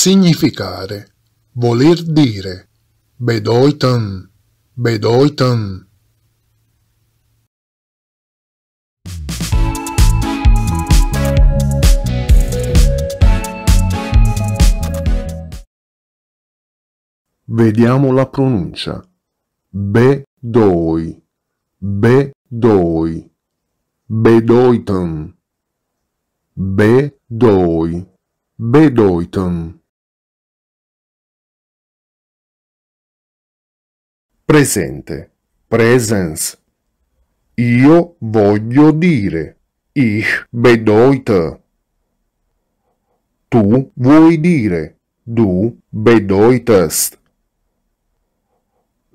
significare, voler dire, bedeuten, bedeuten. Vediamo la pronuncia. Bedoi, bedoi, bedeuten, bedoi, bedeuten. presente, presence. Io voglio dire, ich bedeute. Tu vuoi dire, du bedeutest.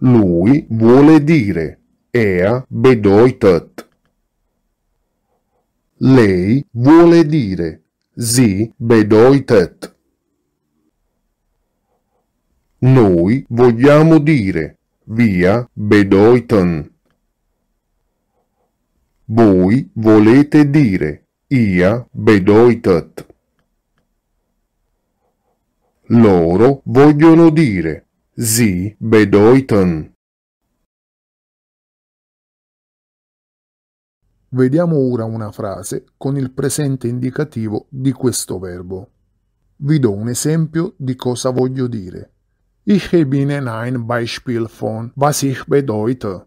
Lui vuole dire, er bedeutet. Lei vuole dire, sie bedeutet. Noi vogliamo dire, via Bedoiton. Voi volete dire ia Bedoitot. Loro vogliono dire si Bedoiton. Vediamo ora una frase con il presente indicativo di questo verbo. Vi do un esempio di cosa voglio dire. Ich habe Ihnen ein Beispiel von was ich bedeute.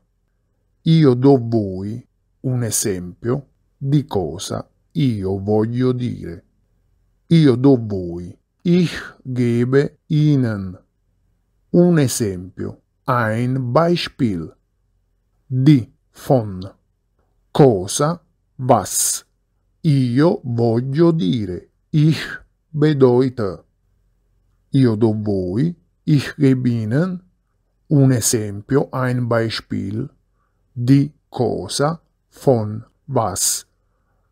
Io do voi un esempio di cosa io voglio dire. Io do voi. Ich gebe Ihnen un esempio, ein Beispiel di von cosa was io voglio dire. Ich bedeute. Io do voi Ich gebe Ihnen un esempio, ein Beispiel, di cosa, von was.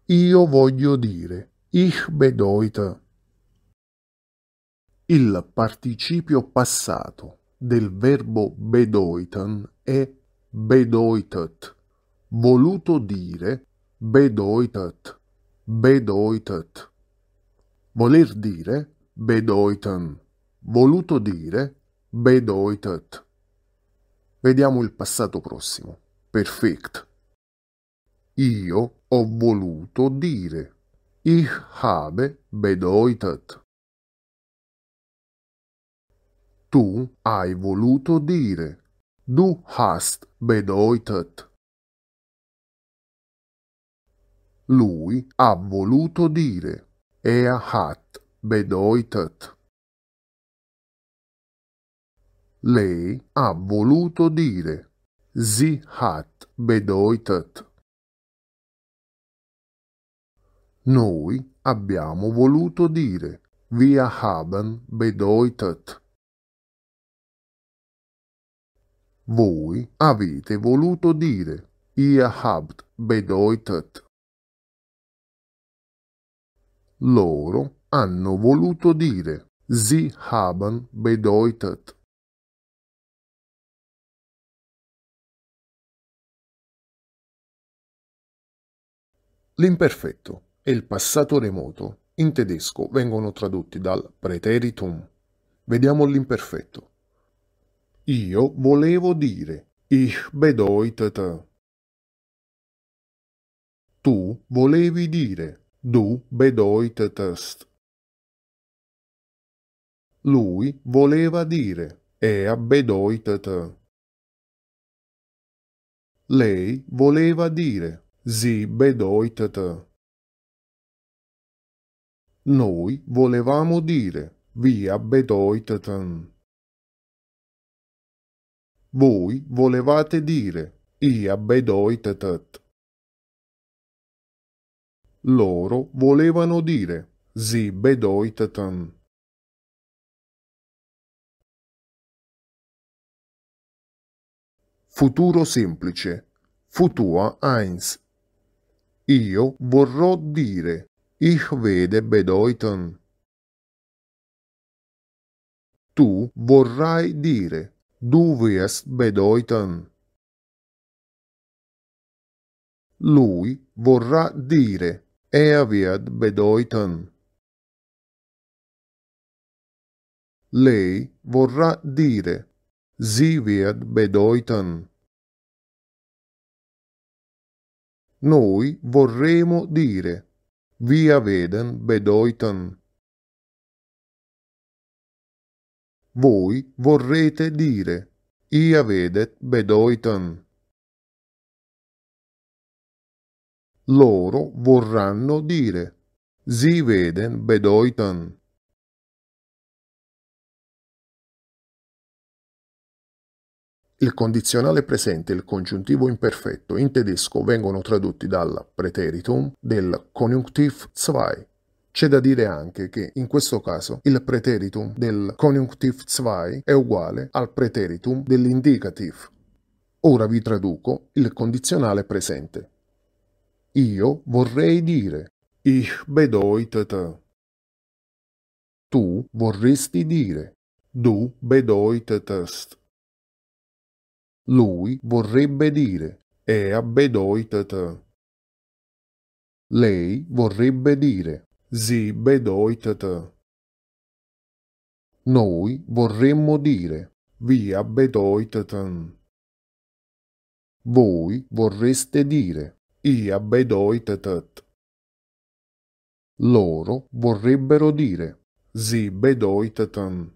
Io voglio dire. Ich bedeute. Il participio passato del verbo bedeuten è bedeutet, voluto dire bedeutet, bedeutet. Voler dire bedeuten voluto dire bedoitet. Vediamo il passato prossimo. Perfect. Io ho voluto dire. Ich habe bedeutet. Tu hai voluto dire. Du hast bedeutet. Lui ha voluto dire. Er hat bedeutet. Lei ha voluto dire Sie hat bedeutet. Noi abbiamo voluto dire Wir haben bedeutet. Voi avete voluto dire Ihr habt bedeutet. Loro hanno voluto dire Sie haben bedeutet. L'imperfetto e il passato remoto in tedesco vengono tradotti dal preteritum. Vediamo l'imperfetto. Io volevo dire ich bedeutete. Tu volevi dire du bedeutetest. Lui voleva dire er bedeutete. Lei voleva dire Zi bedeutet. Noi volevamo dire via bedeuteten. Voi volevate dire ia bedeutetet. Loro volevano dire zi bedeuteten. Futuro semplice. Futua 1. Io vorrò dire, ich werde bedeuten. Tu vorrai dire, du wirst bedeuten. Lui vorrà dire, er wird bedeuten. Lei vorrà dire, sie wird bedeuten. noi vorremmo dire Via veden bedoitan. Voi vorrete dire Ia vedet bedoitan. Loro vorranno dire Si veden bedoitan. Il condizionale presente e il congiuntivo imperfetto in tedesco vengono tradotti dal preteritum del Konjunktiv 2. C'è da dire anche che in questo caso il preteritum del Konjunktiv 2 è uguale al preteritum dell'indicative. Ora vi traduco il condizionale presente. Io vorrei dire Ich bedeutete. Tu vorresti dire Du bedeutetest. Lui vorrebbe dire Ea bedoitet. Lei vorrebbe dire Si bedoitet. Noi vorremmo dire Via bedoiteten. Voi vorreste dire Ia bedoitetet. Loro vorrebbero dire Si bedoiteten.